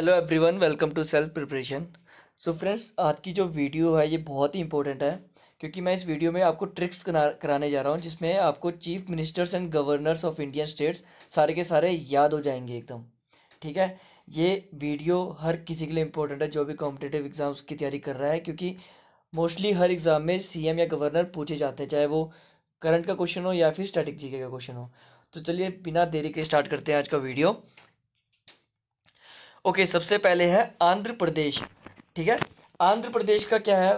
hello everyone welcome to self preparation so friends आज की जो वीडियो है ये बहुत ही इंपॉर्टेंट है क्योंकि मैं इस वीडियो में आपको ट्रिक्स कराने जा रहा हूँ जिसमें आपको chief ministers and governors of Indian states सारे के सारे याद हो जाएंगे एकदम ठीक है ये वीडियो हर किसी के लिए इंपॉर्टेंट है जो भी कॉम्पिटेटिव एग्ज़ाम्स की तैयारी कर रहा है क्योंकि मोस्टली हर एग्ज़ाम में सी या गवर्नर पूछे जाते हैं चाहे वो करंट का क्वेश्चन हो या फिर स्टैटिक जीके का क्वेश्चन हो तो चलिए बिना देरी के स्टार्ट करते हैं आज का वीडियो ओके सबसे पहले है आंध्र प्रदेश ठीक है आंध्र प्रदेश का क्या है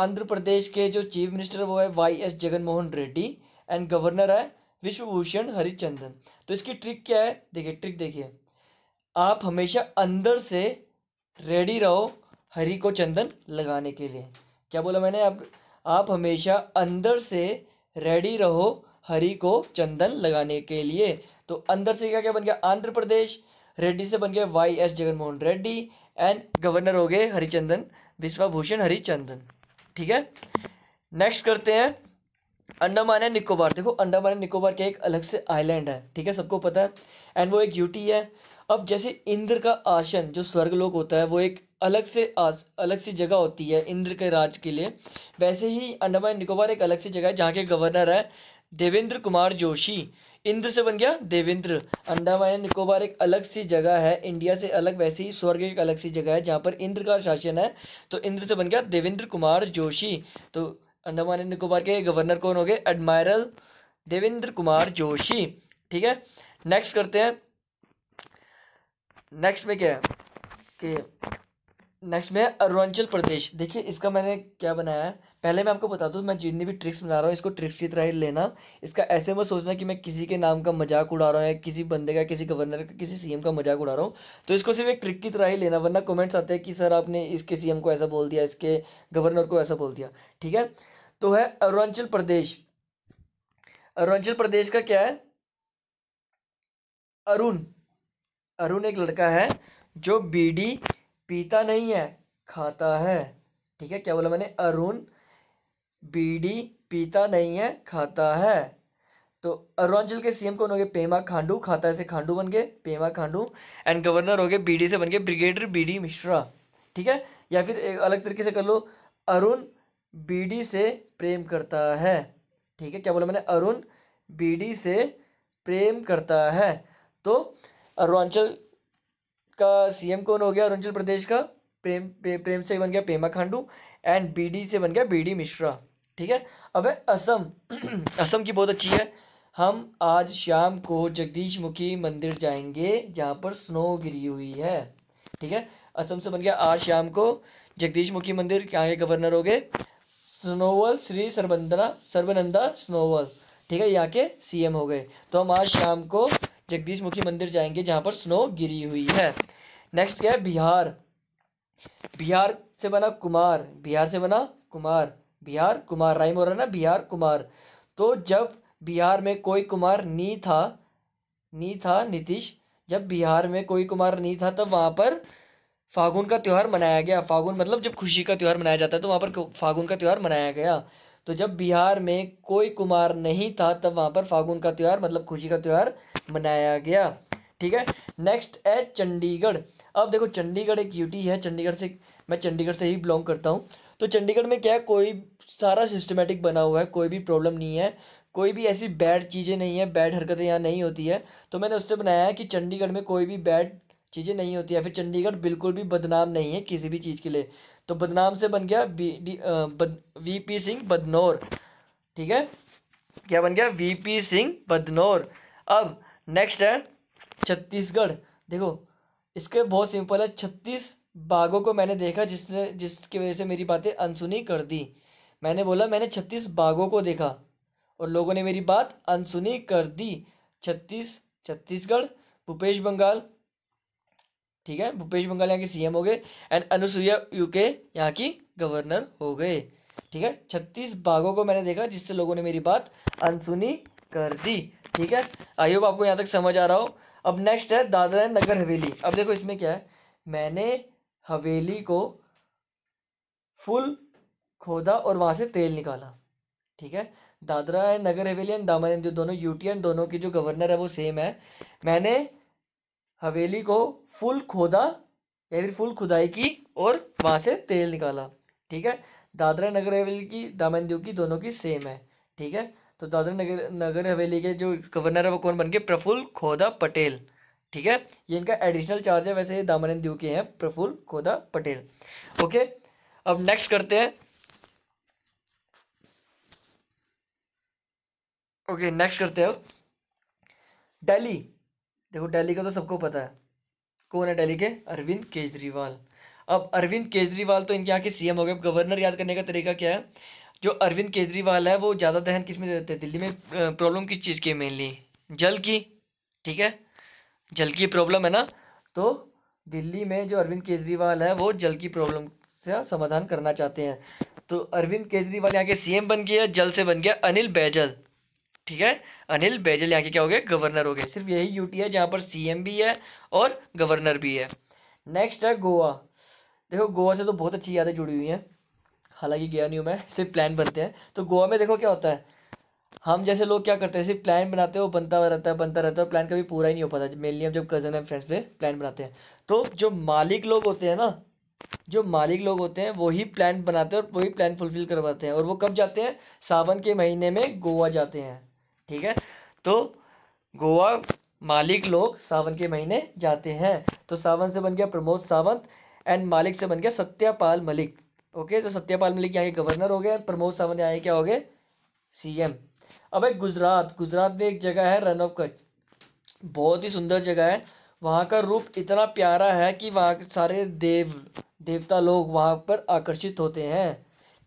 आंध्र प्रदेश के जो चीफ मिनिस्टर वो है Y S Jaganmohan Reddy and governor है विश्वभूषण हरिचंदन तो इसकी ट्रिक क्या है देखिए ट्रिक देखिए आप हमेशा अंदर से रेडी रहो हरी को चंदन लगाने के लिए क्या बोला मैंने आप आप हमेशा अंदर से रेडी रहो हरी को चंदन लगाने के लिए तो अंदर से क्या क्या बन गया आंध्र प्रदेश रेड्डी से बन गए Y S Jaganmohan Reddy and governor हो गए हरिचंदन विश्वाभूषण भूषण हरिचंदन ठीक है नेक्स्ट करते हैं अंडमान एंड निकोबार देखो अंडमान एंड निकोबार के एक अलग से आइलैंड है ठीक है सबको पता है एंड वो एक यूटी है अब जैसे इंद्र का आसन जो स्वर्गलोक होता है वो एक अलग से आस अलग सी जगह होती है इंद्र के राज के लिए वैसे ही अंडमान निकोबार एक अलग सी जगह है जहाँ के गवर्नर है देवेंद्र कुमार जोशी इंद्र से बन गया देवेंद्र अंडमान एंड निकोबार एक अलग सी जगह है इंडिया से अलग वैसे ही स्वर्ग एक अलग सी जगह है जहाँ पर इंद्र का शासन है तो इंद्र से बन गया देवेंद्र कुमार जोशी तो अंडमान एंड निकोबार के गवर्नर कौन हो गए एडमायरल देवेंद्र कुमार जोशी ठीक है नेक्स्ट करते हैं नेक्स्ट में क्या है कि नेक्स्ट में अरुणाचल प्रदेश देखिए इसका मैंने क्या बनाया है पहले मैं आपको बता दूँ मैं जितनी भी ट्रिक्स बना रहा हूँ इसको ट्रिक्स की तरह ही लेना इसका ऐसे मत सोचना कि मैं किसी के नाम का मजाक उड़ा रहा हूँ या किसी बंदे का किसी गवर्नर का किसी सीएम का मजाक उड़ा रहा हूँ तो इसको सिर्फ एक ट्रिक की तरह ही लेना वरना कमेंट्स आते हैं कि सर आपने इसके सीएम को ऐसा बोल दिया इसके गवर्नर को ऐसा बोल दिया ठीक है तो है अरुणाचल प्रदेश अरुणाचल प्रदेश का क्या है अरुण अरुण एक लड़का है जो बीडी पीता नहीं है खाता है ठीक है क्या बोला मैंने अरुण बीड़ी पीता नहीं है खाता है तो अरुणाचल के सीएम कौन हो गए पेमा खांडू खाता से खांडू बन गए पेमा खांडू एंड गवर्नर हो गए बीडी से बन गए ब्रिगेडियर बीडी मिश्रा ठीक है या फिर एक अलग तरीके से कर लो अरुण बीडी से प्रेम करता है ठीक है क्या बोला मैंने अरुण बीडी से प्रेम करता है तो अरुणाचल का सीएम कौन हो गया अरुणाचल प्रदेश का प्रेम प्रेम से बन गया पेमा खांडू एंड बीडी से बन गया बीडी मिश्रा ठीक है अब है असम असम की बहुत अच्छी है हम आज शाम को जगदीश मुखी मंदिर जाएंगे जहाँ पर स्नो गिरी हुई है ठीक है असम से बन गया आज शाम को जगदीश मुखी मंदिर कहाँ के गवर्नर हो गए स्नोवल श्री सर्वंदना सर्वनंदा स्नोवल ठीक है यहाँ के सीएम हो गए तो हम आज शाम को जगदीश मुखी मंदिर जाएंगे जहाँ पर स्नो गिरी हुई है नेक्स्ट क्या है बिहार बिहार से बना कुमार बिहार से बना कुमार बिहार कुमार राइम हो रहा है ना बिहार कुमार तो जब बिहार में कोई कुमार नी था नी था नीतीश जब बिहार में कोई कुमार नहीं था तब वहाँ पर फागुन का त्यौहार मनाया गया फागुन मतलब जब खुशी का त्यौहार मनाया जाता है तो वहाँ पर फागुन का त्यौहार मनाया गया तो जब बिहार में कोई कुमार नहीं था तब वहाँ पर फागुन का त्यौहार मतलब खुशी का त्यौहार मनाया गया ठीक है नेक्स्ट है चंडीगढ़ अब देखो चंडीगढ़ एक यूटी है चंडीगढ़ से मैं चंडीगढ़ से ही बिलोंग करता हूँ तो चंडीगढ़ में क्या है कोई सारा सिस्टमेटिक बना हुआ है कोई भी प्रॉब्लम नहीं है कोई भी ऐसी बैड चीज़ें नहीं है बैड हरकतें यहाँ नहीं होती है तो मैंने उससे बनाया है कि चंडीगढ़ में कोई भी बैड चीज़ें नहीं होती है फिर चंडीगढ़ बिल्कुल भी बदनाम नहीं है किसी भी चीज़ के लिए तो बदनाम से बन गया डी बद वी पी सिंह बदनौर ठीक है क्या बन गया वी पी सिंह बदनौर अब नेक्स्ट है छत्तीसगढ़ देखो इसके बहुत सिंपल है छत्तीस बाघों को मैंने देखा जिसने जिसकी वजह से मेरी बातें अनसुनी कर दी मैंने बोला मैंने छत्तीस बाघों को देखा और लोगों ने मेरी बात अनसुनी कर दी छत्तीस छत्तीसगढ़ भूपेश बंगाल ठीक है भूपेश बंगाल यहाँ के सीएम हो गए एंड अनुसुईया यूके यहाँ की गवर्नर हो गए ठीक है छत्तीस बाघों को मैंने देखा जिससे लोगों ने मेरी बात अनसुनी कर दी ठीक है आई होप आपको यहाँ तक समझ आ रहा हो अब नेक्स्ट है दादरा नगर हवेली अब देखो इसमें क्या है मैंने हवेली को फुल खोदा और वहाँ से तेल निकाला ठीक है दादरा एंड नगर हवेली एंड दामन जो दोनों यूटी एंड दोनों के जो गवर्नर है वो सेम है मैंने हवेली को फुल खोदा या फिर फुल खुदाई की और वहाँ से तेल निकाला ठीक है दादरा नगर हवेली की दामन की दोनों की सेम है ठीक है तो दादरा नगर नगर हवेली के जो गवर्नर है वो कौन बन गए प्रफुल्ल खोदा पटेल ठीक है ये इनका एडिशनल चार्ज है वैसे ये दामन दीव के हैं प्रफुल खोदा पटेल ओके अब नेक्स्ट करते हैं ओके नेक्स्ट करते हैं दिल्ली देखो दिल्ली का तो सबको पता है कौन है दिल्ली के अरविंद केजरीवाल अब अरविंद केजरीवाल तो इनके यहाँ के सीएम हो गए गवर्नर याद करने का तरीका क्या है जो अरविंद केजरीवाल है वो ज़्यादा दहन किस में देते हैं दिल्ली में प्रॉब्लम किस चीज़ की है मेनली जल की ठीक है जल की प्रॉब्लम है ना तो दिल्ली में जो अरविंद केजरीवाल है वो जल की प्रॉब्लम से समाधान करना चाहते हैं तो अरविंद केजरीवाल यहाँ के सीएम बन गया जल से बन गया अनिल बैजल ठीक है अनिल बैजल यहाँ के क्या हो गए गवर्नर हो गए सिर्फ यही यूटी है जहाँ पर सीएम भी है और गवर्नर भी है नेक्स्ट है गोवा देखो गोवा से तो बहुत अच्छी यादें जुड़ी हुई हैं हालांकि गया नहीं हूँ मैं सिर्फ प्लान बनते हैं तो गोवा में देखो क्या होता है हम जैसे लोग क्या करते हैं सिर्फ प्लान बनाते हैं वो बनता हुआ रहता है बनता रहता है प्लान कभी पूरा ही नहीं हो पाता मेनली हम जब कज़न एंड फ्रेंड्स पे प्लान बनाते हैं तो जो मालिक लोग होते हैं ना जो मालिक लोग होते हैं वही प्लान बनाते हैं और वही प्लान फुलफिल करवाते हैं और वो कब जाते हैं सावन के महीने में गोवा जाते हैं ठीक है तो गोवा मालिक लोग सावन के महीने जाते हैं तो सावन से बन गया प्रमोद सावंत एंड मालिक से बन गया सत्यापाल मलिक ओके तो सत्यापाल मलिक यहाँ के गवर्नर हो गए प्रमोद सावंत यहाँ के क्या हो गए एम अब एक गुजरात गुजरात में एक जगह है रन ऑफ कच्छ बहुत ही सुंदर जगह है वहाँ का रूप इतना प्यारा है कि वहाँ सारे देव देवता लोग वहाँ पर आकर्षित होते हैं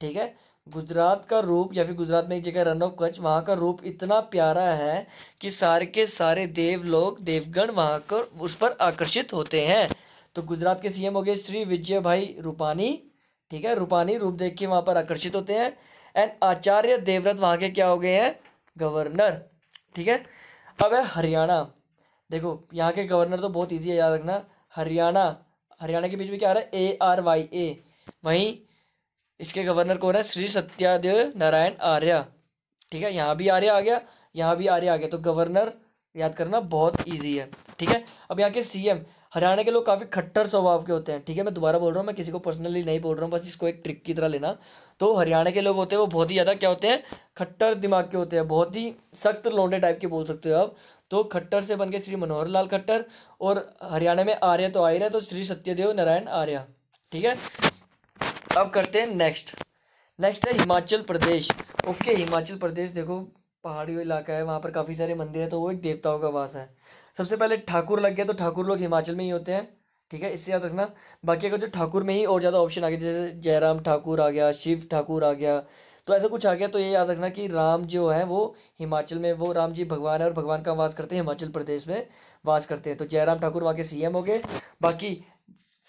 ठीक है गुजरात का रूप या फिर गुजरात में एक जगह रन ऑफ कच्छ वहाँ का रूप इतना प्यारा है कि सारे के सारे देव लोग देवगण वहाँ कर उस पर आकर्षित होते हैं तो गुजरात के सीएम हो गए श्री विजय भाई रूपानी ठीक है रूपानी रूप देख के वहाँ पर आकर्षित होते हैं एंड आचार्य देवव्रत वहाँ के क्या हो गए हैं गवर्नर ठीक है अब है हरियाणा देखो यहाँ के गवर्नर तो बहुत ईजी है याद रखना हरियाणा हरियाणा के बीच में क्या आ रहा है ए आर वाई ए वहीं इसके गवर्नर कौन है श्री सत्यादेव नारायण आर्या ठीक है यहाँ भी आर्या आ गया यहाँ भी आर्या आ गया तो गवर्नर याद करना बहुत ईजी है ठीक है अब यहाँ के सीएम हरियाणा के लोग काफ़ी खट्टर स्वभाव के होते हैं ठीक है मैं दोबारा बोल रहा हूँ मैं किसी को पर्सनली नहीं बोल रहा हूँ बस इसको एक ट्रिक की तरह लेना तो हरियाणा के लोग होते हैं वो बहुत ही ज़्यादा क्या होते हैं खट्टर दिमाग के होते हैं बहुत ही सख्त लौंडे टाइप के बोल सकते हो आप तो खट्टर से बन गए श्री मनोहर लाल खट्टर और हरियाणा में आर्य तो रहे तो श्री सत्यदेव नारायण आर्य ठीक है अब करते हैं नेक्स्ट नेक्स्ट है हिमाचल प्रदेश ओके हिमाचल प्रदेश देखो पहाड़ी इलाका है वहाँ पर काफ़ी सारे मंदिर हैं तो वो एक देवताओं का वास है सबसे पहले ठाकुर लग गया तो ठाकुर लोग हिमाचल में ही होते हैं ठीक है इससे याद रखना बाकी अगर जो ठाकुर में ही और ज़्यादा ऑप्शन आ गया जैसे जयराम ठाकुर आ गया शिव ठाकुर आ गया तो ऐसा कुछ आ गया तो ये याद रखना कि राम जो है वो हिमाचल में वो राम जी भगवान है और भगवान का वास करते हैं हिमाचल प्रदेश में वास करते हैं तो जयराम ठाकुर वहाँ के सी हो गए बाकी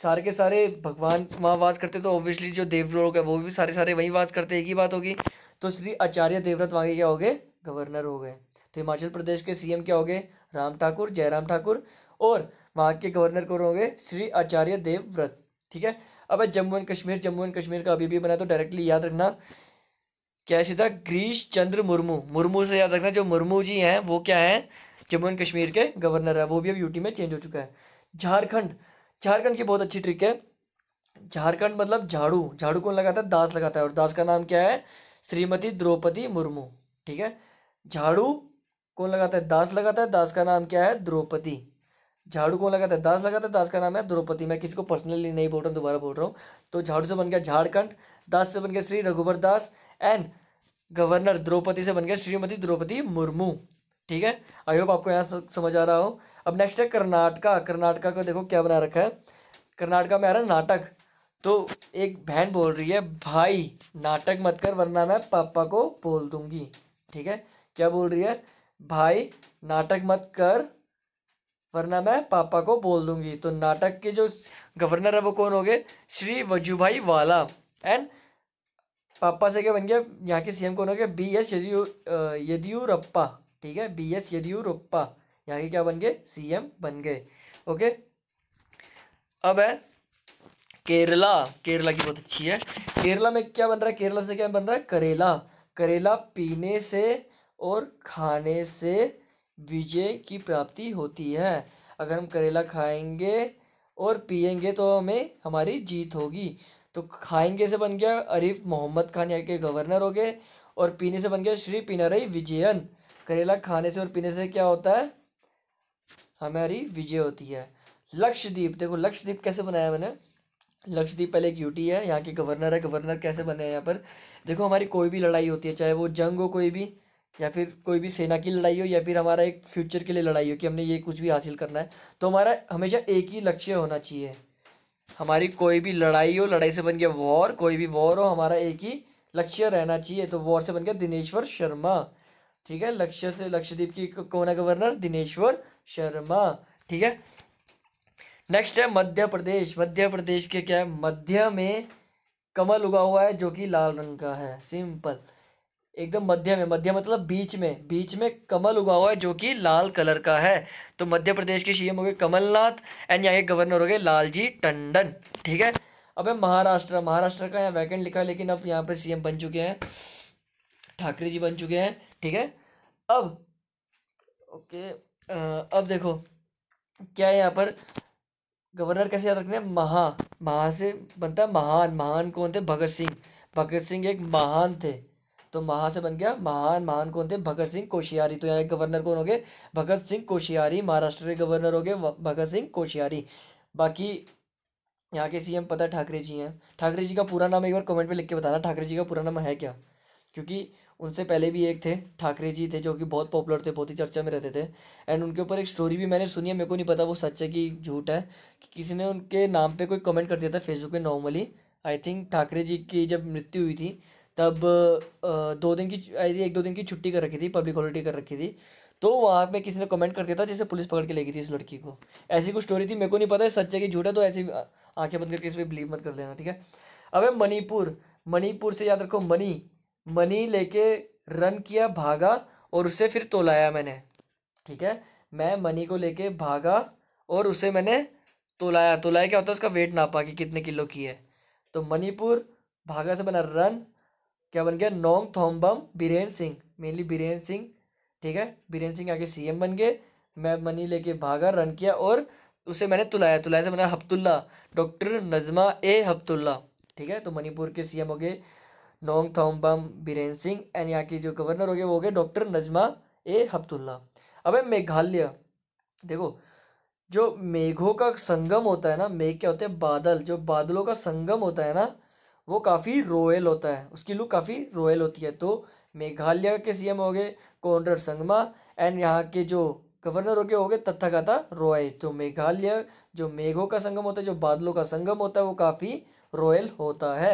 सारे के सारे भगवान वहाँ वास करते तो ऑब्वियसली जो देव लोग हैं वो भी सारे सारे वहीं वास करते एक ही बात होगी तो श्री आचार्य देवव्रत वहाँ के क्या हो गए गवर्नर हो गए तो हिमाचल प्रदेश के सीएम क्या हो गए राम ठाकुर जयराम ठाकुर और वहाँ के गवर्नर कौन होंगे श्री आचार्य देवव्रत ठीक है अब जम्मू एंड कश्मीर जम्मू एंड कश्मीर का अभी भी बना तो डायरेक्टली याद रखना क्या सीधा ग्रीश चंद्र मुर्मू मुर्मू से याद रखना जो मुर्मू जी हैं वो क्या है जम्मू एंड कश्मीर के गवर्नर है वो भी अब यूटी में चेंज हो चुका है झारखंड झारखंड की बहुत अच्छी ट्रिक है झारखंड मतलब झाड़ू झाड़ू कौन लगाता है दास लगाता है और दास का नाम क्या है श्रीमती द्रौपदी मुर्मू ठीक है झाड़ू कौन लगाता है दास लगाता है दास का नाम क्या है द्रौपदी झाड़ू कौन लगाता है दास लगाता है दास का नाम है द्रौपदी मैं किसी को पर्सनली नहीं बोल रहा हूँ दोबारा बोल रहा हूँ तो झाड़ू से बन गया झारखंड दास से बन गया श्री रघुवर दास एंड गवर्नर द्रौपदी से बन गया श्रीमती द्रौपदी मुर्मू ठीक है आई होप आपको यहाँ समझ आ रहा हो अब नेक्स्ट है कर्नाटका कर्नाटका को देखो क्या बना रखा है कर्नाटका में आ रहा है नाटक तो एक बहन बोल रही है भाई नाटक मत कर वरना मैं पापा को बोल दूंगी ठीक है क्या बोल रही है भाई नाटक मत कर वरना मैं पापा को बोल दूंगी तो नाटक के जो गवर्नर है वो कौन हो गए श्री वजूभाई वाला एंड पापा से क्या बन गया यहाँ के सीएम कौन हो गए बी एस यदियू यदियुरप्पा ठीक है बी एस यदियूरप्पा यहाँ के क्या बन गए सीएम बन गए ओके अब है केरला केरला की बहुत अच्छी है केरला में क्या बन रहा है केरला से क्या बन रहा है करेला करेला पीने से और खाने से विजय की प्राप्ति होती है अगर हम करेला खाएंगे और पियेंगे तो हमें हमारी जीत होगी तो खाएंगे से बन गया अरिफ मोहम्मद खान यहाँ के गवर्नर हो गए और पीने से बन गया श्री पिनारई विजयन करेला खाने से और पीने से क्या होता है हमारी विजय होती है लक्षद्वीप देखो लक्षद्वीप कैसे बनाया मैंने लक्षद्वीप पहले एक यूटी है यहाँ के गवर्नर है गवर्नर कैसे बने हैं यहाँ पर देखो हमारी कोई भी लड़ाई होती है चाहे वो जंग हो कोई भी या फिर कोई भी सेना की लड़ाई हो या फिर हमारा एक फ्यूचर के लिए लड़ाई हो कि हमने ये कुछ भी हासिल करना है तो हमारा हमेशा एक ही लक्ष्य होना चाहिए हमारी कोई भी लड़ाई हो लड़ाई से बन गया वॉर कोई भी वॉर हो हमारा एक ही लक्ष्य रहना चाहिए तो वॉर से बन गया दिनेश्वर शर्मा ठीक है लक्ष्य से लक्षद्वीप की कौन है गवर्नर दिनेश्वर शर्मा ठीक है नेक्स्ट है मध्य प्रदेश मध्य प्रदेश के क्या है मध्य में कमल उगा हुआ है जो कि लाल रंग का है सिंपल एकदम मध्य में मध्य मतलब बीच में बीच में कमल उगा हुआ है जो कि लाल कलर का है तो मध्य प्रदेश के सीएम हो गए कमलनाथ एंड यहाँ के गवर्नर हो गए लालजी टंडन ठीक है अब है महाराष्ट्र महाराष्ट्र का यहाँ वैकेंट लिखा लेकिन अब यहाँ पर सीएम बन चुके हैं ठाकरे जी बन चुके हैं ठीक है अब ओके अब देखो क्या है यहाँ पर गवर्नर कैसे याद रखने महा महा से बनता है महान महान कौन थे भगत सिंह भगत सिंह एक महान थे तो महा से बन गया महान महान कौन थे भगत सिंह कोशियारी तो यहाँ के गवर्नर कौन हो गए भगत सिंह कोशियारी महाराष्ट्र के गवर्नर हो गए भगत सिंह कोशियारी बाकी यहाँ के सीएम पता ठाकरे जी हैं ठाकरे जी का पूरा नाम एक बार कमेंट में लिख के बताना ठाकरे जी का पूरा नाम है क्या क्योंकि उनसे पहले भी एक थे ठाकरे जी थे जो कि बहुत पॉपुलर थे बहुत ही चर्चा में रहते थे एंड उनके ऊपर एक स्टोरी भी मैंने सुनी है मेरे को नहीं पता वो सच है कि झूठ है कि किसी ने उनके नाम पे कोई कमेंट कर दिया था फेसबुक पे normally I think Thackeray ji की जब मृत्यु हुई थी तब दो दिन की एक दो दिन की छुट्टी कर रखी थी पब्लिक हॉलीडे कर रखी थी तो वहाँ पे किसी ने कमेंट कर दिया था जिसे पुलिस पकड़ के ले गई थी इस लड़की को ऐसी कुछ स्टोरी थी मेरे को नहीं पता है सच्चे की कि झूठ है तो ऐसी आंखें बंद करके इस पर बिलीव मत कर देना ठीक है अब मणिपुर मणिपुर से याद रखो मनी मनी लेके रन किया भागा और उसे फिर तोलाया मैंने ठीक है मैं मनी को लेके भागा और उसे मैंने तोलाया तोलाया क्या होता है उसका वेट नापा कि कितने किलो की है तो मणिपुर भागा से बना रन क्या बन गया नोंग थोम्बम बीरेन सिंह मेनली बीरेन सिंह ठीक है बीरेन सिंह आगे सीएम बन गए मैं मनी लेके भागा रन किया और उसे मैंने तुलाया तुलाया से मैंने हब्तुल्ला डॉक्टर नजमा ए हब्तुल्ला ठीक है तो मणिपुर के सीएम हो गए नोंग थोम्बम बीरेन सिंह एंड यहाँ के जो गवर्नर हो गए वो हो गए डॉक्टर नजमा ए हब्तुल्ला अब मेघालय देखो जो मेघों का संगम होता है ना मेघ क्या होते हैं बादल जो बादलों का संगम होता है ना वो काफ़ी रोयल होता है उसकी लुक काफ़ी रोयल होती है तो मेघालय के सीएम हो गए कोनर संगमा एंड यहाँ के जो गवर्नर हो गए हो गए तथागता रॉय तो मेघालय जो मेघों का संगम होता है जो बादलों का संगम होता है वो काफ़ी रॉयल होता है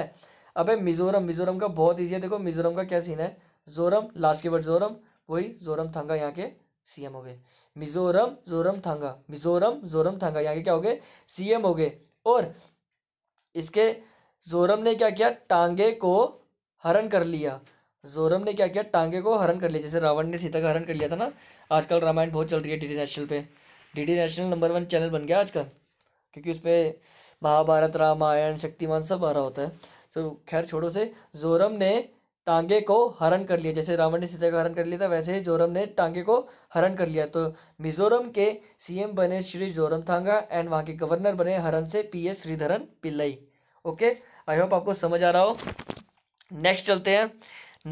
अब है मिजोरम मिजोरम का बहुत ईजी है देखो मिजोरम का क्या सीन है जोरम लास्ट के वर्ड जोरम वही जोरम थांगा यहाँ के सीएम हो गए मिजोरम जोरम थांगा मिजोरम जोरम थांगा यहाँ के क्या हो गए सीएम हो गए और इसके जोरम ने क्या किया टांगे को हरण कर लिया जोरम ने क्या किया टांगे को हरण कर लिया जैसे रावण ने सीता का हरण कर लिया था ना आजकल रामायण बहुत चल रही है डी नेशनल पे DD national number one channel बन गया आजकल क्योंकि उसमें महाभारत रामायण शक्तिमान सब आ रहा होता है तो खैर छोड़ो से जोरम ने टांगे को हरण कर लिया जैसे रावण ने सीता का हरण कर लिया था वैसे ही जोरम ने टांगे को हरण कर लिया तो मिजोरम के सीएम बने श्री जोरम थांगा एंड वहाँ के गवर्नर बने हरण से P S Sreedharan Pillai okay I hope आपको समझ आ रहा हो नेक्स्ट चलते हैं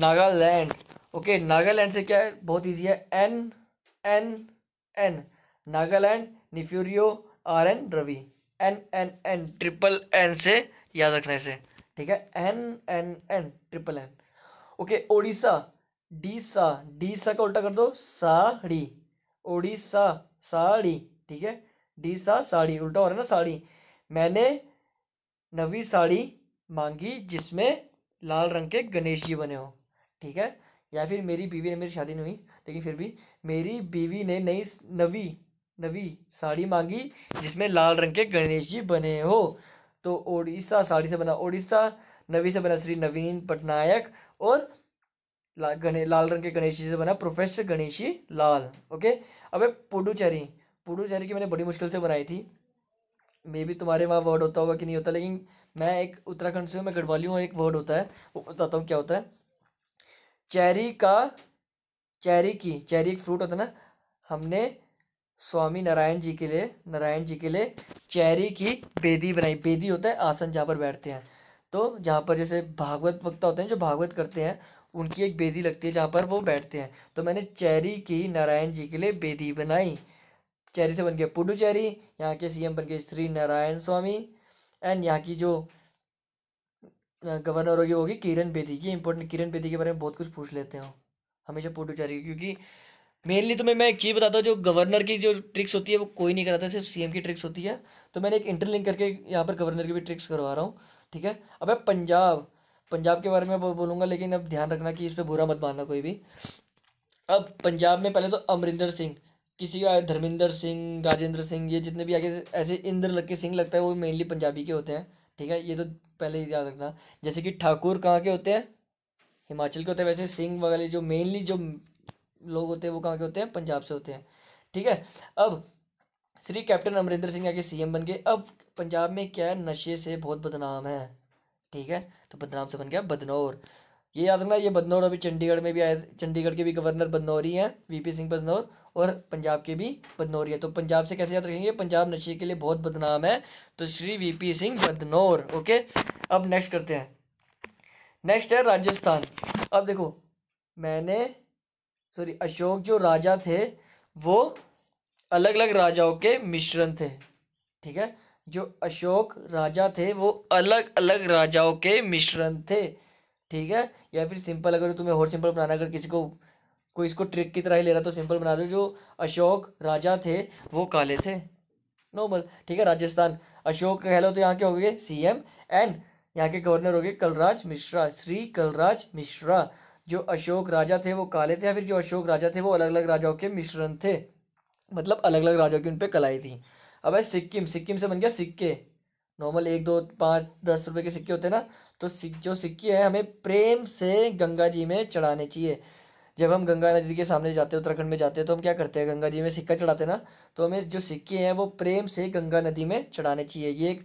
नागालैंड ओके नागालैंड से क्या है बहुत ईजी है N N N Nagaland Neiphiu R N Ravi N N N triple N से याद रखने से ठीक है N N N triple N okay Odisha D सा डी सा का उल्टा कर दो साड़ी ओडिशा साड़ी ठीक है डी सा साड़ी उल्टा हो रहा है ना साड़ी मैंने नवी साड़ी मांगी जिसमें लाल रंग के गणेश जी बने हो ठीक है या फिर मेरी बीवी ने मेरी शादी नहीं हुई लेकिन फिर भी मेरी बीवी ने नई नवी नवी साड़ी मांगी जिसमें लाल रंग के गणेश जी बने हो तो ओडिशा साड़ी से बना ओडिशा नवी से बना श्री नवीन पटनायक और ला, गणे लाल रंग के गणेश जी से बना प्रोफेसर गणेशी लाल ओके अबे पुडुचेरी पुडुचेरी की मैंने बड़ी मुश्किल से बनाई थी मे भी तुम्हारे वहाँ वर्ड होता होगा कि नहीं होता लेकिन मैं एक उत्तराखंड से मैं गढ़वाली हूँ एक वर्ड होता है वो बताता हूँ क्या होता है चेरी का चेरी की चेरी एक फ्रूट होता है ना हमने स्वामी नारायण जी के लिए नारायण जी के लिए चेरी की बेदी बनाई बेदी होता है आसन जहाँ पर बैठते हैं तो जहाँ पर जैसे भागवत वक्ता होते हैं जो भागवत करते हैं उनकी एक बेदी लगती है जहाँ पर वो बैठते हैं तो मैंने चेरी की नारायण जी के लिए बेदी बनाई चेरी से बन के पुडुचेरी यहाँ के सीएम बन के श्री नारायण स्वामी एंड यहाँ की जो गवर्नर होगी होगी किरण बेदी की इंपॉर्टेंट किरण बेदी के बारे में बहुत कुछ पूछ लेते हो हमेशा पुडुचेरी क्योंकि मेनली तो मैं मैं एक चीज़ बताता हूँ जो गवर्नर की जो ट्रिक्स होती है वो कोई नहीं कराता सिर्फ सीएम की ट्रिक्स होती है तो मैंने एक इंटरलिंक करके यहाँ पर गवर्नर की भी ट्रिक्स करवा रहा हूँ ठीक है अब है पंजाब पंजाब के बारे में बोलूँगा लेकिन अब ध्यान रखना कि इस पर बुरा मत मानना कोई भी अब पंजाब में पहले तो अमरिंदर सिंह किसी का धर्मेंद्र सिंह राजेंद्र सिंह ये जितने भी आगे ऐसे इंद्र लग के सिंह लगता है वो मेनली पंजाबी के होते हैं ठीक है ये तो पहले ही याद रखना जैसे कि ठाकुर कहाँ के होते हैं हिमाचल के होते हैं वैसे सिंह वगैरह जो मेनली जो लोग होते हैं वो कहाँ के होते हैं पंजाब से होते हैं ठीक है अब श्री कैप्टन अमरिंदर सिंह आगे सीएम बन गए अब पंजाब में क्या है नशे से बहुत बदनाम है ठीक है तो बदनाम से बन गया बदनौर ये याद रखना ये बदनौर अभी चंडीगढ़ में भी आए चंडीगढ़ के भी गवर्नर बदनौरी हैं वीपी सिंह बदनौर और पंजाब के भी बदनौरी है तो पंजाब से कैसे याद रखेंगे पंजाब नशे के लिए बहुत बदनाम है तो श्री वीपी सिंह बदनौर ओके अब नेक्स्ट करते हैं नेक्स्ट है राजस्थान अब देखो मैंने सॉरी अशोक जो राजा थे वो अलग अलग राजाओं के मिश्रण थे ठीक है जो अशोक राजा थे वो अलग अलग राजाओं के मिश्रण थे ठीक है या फिर सिंपल अगर तुम्हें और सिंपल बनाना अगर किसी को कोई इसको ट्रिक की तरह ही ले रहा तो सिंपल बना दो जो अशोक राजा थे वो काले थे नॉर्मल ठीक है राजस्थान अशोक गहलोत तो यहाँ के हो गए सी एम एंड यहाँ के गवर्नर हो गए कलराज मिश्रा श्री कलराज मिश्रा जो अशोक राजा थे वो काले थे या फिर जो अशोक राजा थे वो अलग अलग राजाओं के मिश्रण थे मतलब अलग अलग राजाओं की उन पर कलाई थी अब है सिक्किम सिक्किम से बन गया सिक्के नॉर्मल एक दो पाँच दस रुपये के सिक्के होते हैं ना तो सिक जो सिक्के हैं हमें प्रेम से गंगा जी में चढ़ाने चाहिए जब हम गंगा नदी के सामने जाते हैं उत्तराखंड में जाते हैं तो हम क्या करते हैं गंगा जी में सिक्का चढ़ाते हैं ना तो हमें जो सिक्के हैं वो प्रेम से गंगा नदी में चढ़ाने चाहिए ये एक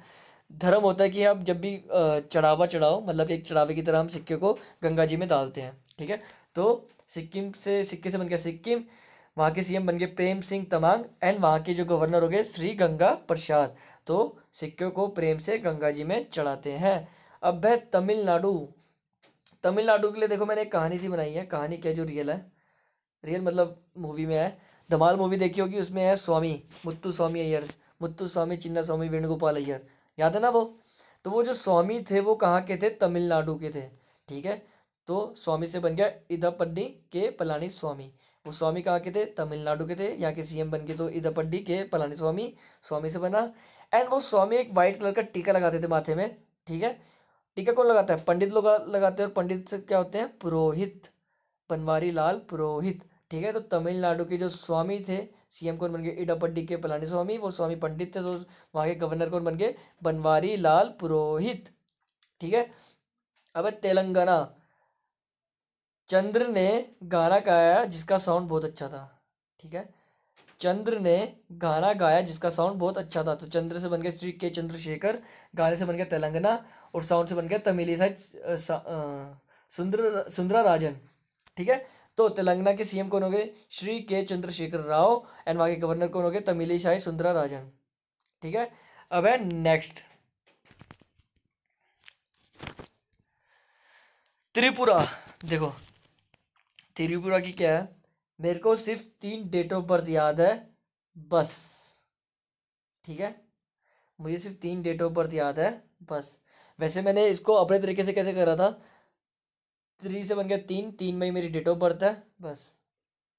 धर्म होता है कि आप जब भी चढ़ावा चढ़ाओ मतलब एक चढ़ावे की तरह हम सिक्के को गंगा जी में डालते हैं ठीक है तो सिक्किम से सिक्के से बन गया सिक्किम वहाँ के सीएम बन गए प्रेम सिंह तमांग एंड वहाँ के जो गवर्नर हो गए श्री गंगा प्रसाद तो सिक्के को प्रेम से गंगा जी में चढ़ाते हैं अब है तमिलनाडु तमिलनाडु के लिए देखो मैंने एक कहानी सी बनाई है कहानी क्या जो रियल है रियल मतलब मूवी में है धमाल मूवी देखी होगी उसमें है स्वामी मुत्तू स्वामी अय्यर मुत्तू स्वामी चिन्ना स्वामी वेणुगोपाल अय्यर याद है ना वो तो वो जो स्वामी थे वो कहाँ के थे तमिलनाडु के थे ठीक है तो स्वामी से बन गया इदापड्डी के पलानी स्वामी वो स्वामी कहाँ के थे तमिलनाडु के थे यहाँ के सीएम बन गए तो इदापड्डी के पलानी स्वामी स्वामी से बना एंड वो स्वामी एक वाइट कलर का टीका लगाते थे माथे में ठीक है टीका कौन लगाता है पंडित लोग लगाते हैं और पंडित क्या होते हैं पुरोहित बनवारी लाल पुरोहित ठीक है तो तमिलनाडु के जो स्वामी थे सीएम कौन बन गए इडापड्डी के पलानी स्वामी वो स्वामी पंडित थे तो वहाँ के गवर्नर कौन बन गए बनवारी लाल पुरोहित ठीक है अब तेलंगाना चंद्र ने गाना गाया जिसका साउंड बहुत अच्छा था ठीक है चंद्र ने गाना गाया जिसका साउंड बहुत अच्छा था तो चंद्र से बन गया श्री के चंद्रशेखर गाने से बन गया तेलंगाना और साउंड से बन गया तमिली साइड सुंदर सुंदरा राजन ठीक है तो तेलंगाना के सीएम कौन हो गए श्री के चंद्रशेखर राव एंड वहाँ के गवर्नर कौन हो गए तमिली साई सुंदरा राजन ठीक है अब है नेक्स्ट त्रिपुरा देखो त्रिपुरा की क्या है मेरे को सिर्फ तीन डेट ऑफ बर्थ याद है बस ठीक है मुझे सिर्फ तीन डेट ऑफ बर्थ याद है बस वैसे मैंने इसको अपने तरीके से कैसे करा था थ्री से बन गया तीन तीन मई मेरी डेट ऑफ बर्थ है बस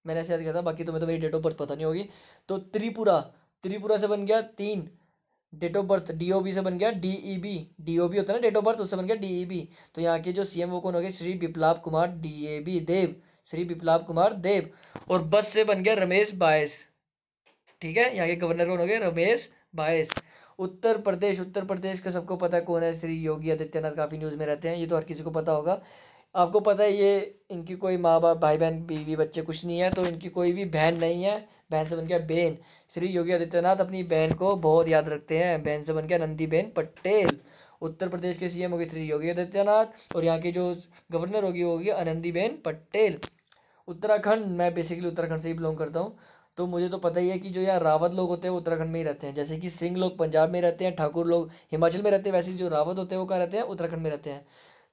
मैंने ऐसे याद किया था बाकी तुम्हें तो मेरी डेट ऑफ बर्थ पता नहीं होगी तो त्रिपुरा त्रिपुरा से बन गया तीन date of birth D O B से बन गया D E B D O B होता है ना डेट ऑफ बर्थ उससे बन गया डी ई बी तो यहाँ के जो सी एम वो कौन हो गए Shri Biplab Kumar D A B Deb Shri Biplab Kumar Deb और बस से बन गया रमेश बायस ठीक है यहाँ के गवर्नर कौन हो गए रमेश बायस उत्तर प्रदेश उत्तर प्रदेश का सबको पता कौन है श्री योगी आदित्यनाथ काफ़ी न्यूज़ में रहते हैं ये तो हर किसी को पता होगा आपको पता है ये इनकी कोई माँ बाप भाई बहन बीवी बच्चे कुछ नहीं है तो इनकी कोई भी बहन नहीं है बहन से बन गया बहन श्री योगी आदित्यनाथ अपनी बहन को बहुत याद रखते हैं बहन से बन गया नंदी बेन पटेल उत्तर प्रदेश के सीएम होगी श्री योगी आदित्यनाथ और यहाँ की जो गवर्नर होगी होगी आनंदीबेन पटेल उत्तराखंड मैं बेसिकली उत्तराखंड से ही बिलोंग करता हूँ तो मुझे तो पता ही है कि जो यहाँ रावत लोग होते हैं वो उत्तराखंड में ही रहते हैं जैसे कि सिंह लोग पंजाब में रहते हैं ठाकुर लोग हिमाचल में रहते हैं वैसे जो रावत होते हैं वो कहाँ रहते हैं उत्तराखंड में रहते हैं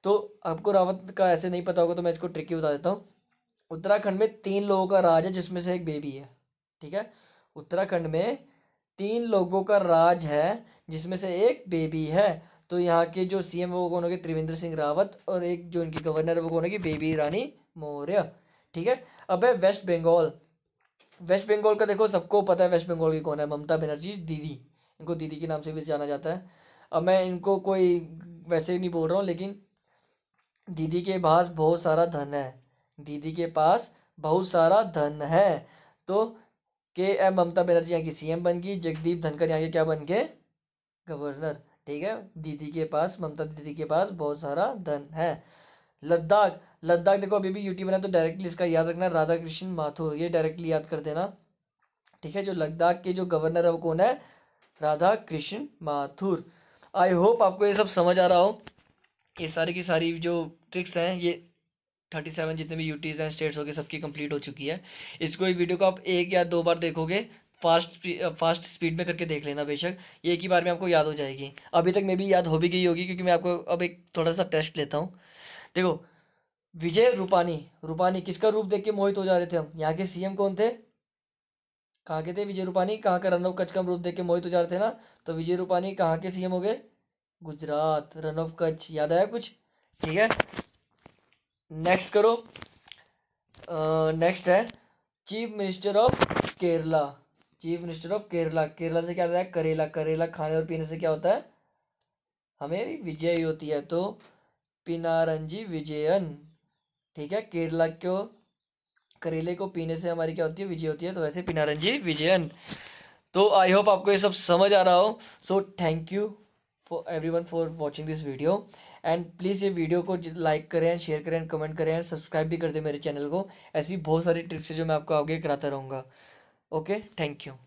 तो आपको रावत का ऐसे नहीं पता होगा तो मैं इसको ट्रिकी बता देता हूँ उत्तराखंड में तीन लोगों का राज है जिसमें से एक बेबी है ठीक है उत्तराखंड में तीन लोगों का राज है जिसमें से एक बेबी है तो यहाँ के जो सीएम वो कौन हो गए त्रिवेंद्र सिंह रावत और एक जो इनकी गवर्नर वो कौन होगी बेबी रानी मौर्य ठीक है अब है वेस्ट बंगाल वेस्ट बंगाल का देखो सबको पता है वेस्ट बंगाल की कौन है ममता बनर्जी दीदी इनको दीदी के नाम से भी जाना जाता है अब मैं इनको कोई वैसे नहीं बोल रहा हूँ लेकिन दीदी के पास बहुत सारा धन है दीदी के पास बहुत सारा धन है तो के एम ममता बनर्जी यहाँ की सीएम बन गई जगदीप धनखड़ यहाँ के क्या बन गए गवर्नर ठीक है दीदी के पास ममता दीदी के पास बहुत सारा धन है लद्दाख लद्दाख देखो अभी भी यूटी बना तो डायरेक्टली इसका याद रखना राधा कृष्ण माथुर ये डायरेक्टली याद कर देना ठीक है जो लद्दाख के जो गवर्नर है वो कौन है राधा कृष्ण माथुर आई होप आपको ये सब समझ आ रहा हो ये सारी की सारी जो ट्रिक्स हैं ये थर्टी सेवन जितने भी यूटीज़ हैं स्टेट्स हो गए सबकी कंप्लीट हो चुकी है इसको ये वीडियो को आप एक या दो बार देखोगे फास्ट फास्ट स्पीड में करके देख लेना बेशक ये एक ही बार में आपको याद हो जाएगी अभी तक मे भी याद हो भी गई होगी क्योंकि मैं आपको अब एक थोड़ा सा टेस्ट लेता हूँ देखो विजय रूपानी रूपानी किसका रूप देख के मोहित हो जा रहे थे हम यहाँ के सीएम कौन थे कहाँ के थे विजय रूपानी कहाँ का रणव कच्छ का रूप देख के मोहित हो जा रहे थे ना तो विजय रूपानी कहाँ के सीएम हो गए गुजरात ऑफ कच्छ याद आया कुछ ठीक है नेक्स्ट करो नेक्स्ट है chief minister of Kerala chief minister of Kerala Kerala से क्या होता है करेला करेला खाने और पीने से क्या होता है हमें विजय होती है तो पिनारंजी विजयन ठीक है केरला को करेले को पीने से हमारी क्या होती है विजय होती है तो वैसे पिनारंजी विजयन तो आई होप आपको ये सब समझ आ रहा हो so thank you for everyone for watching this video and please ये वीडियो को लाइक करें शेयर करें कमेंट करें सब्सक्राइब भी कर दें मेरे चैनल को ऐसी बहुत सारी ट्रिक्स है जो मैं आपको आगे कराता रहूँगा okay thank you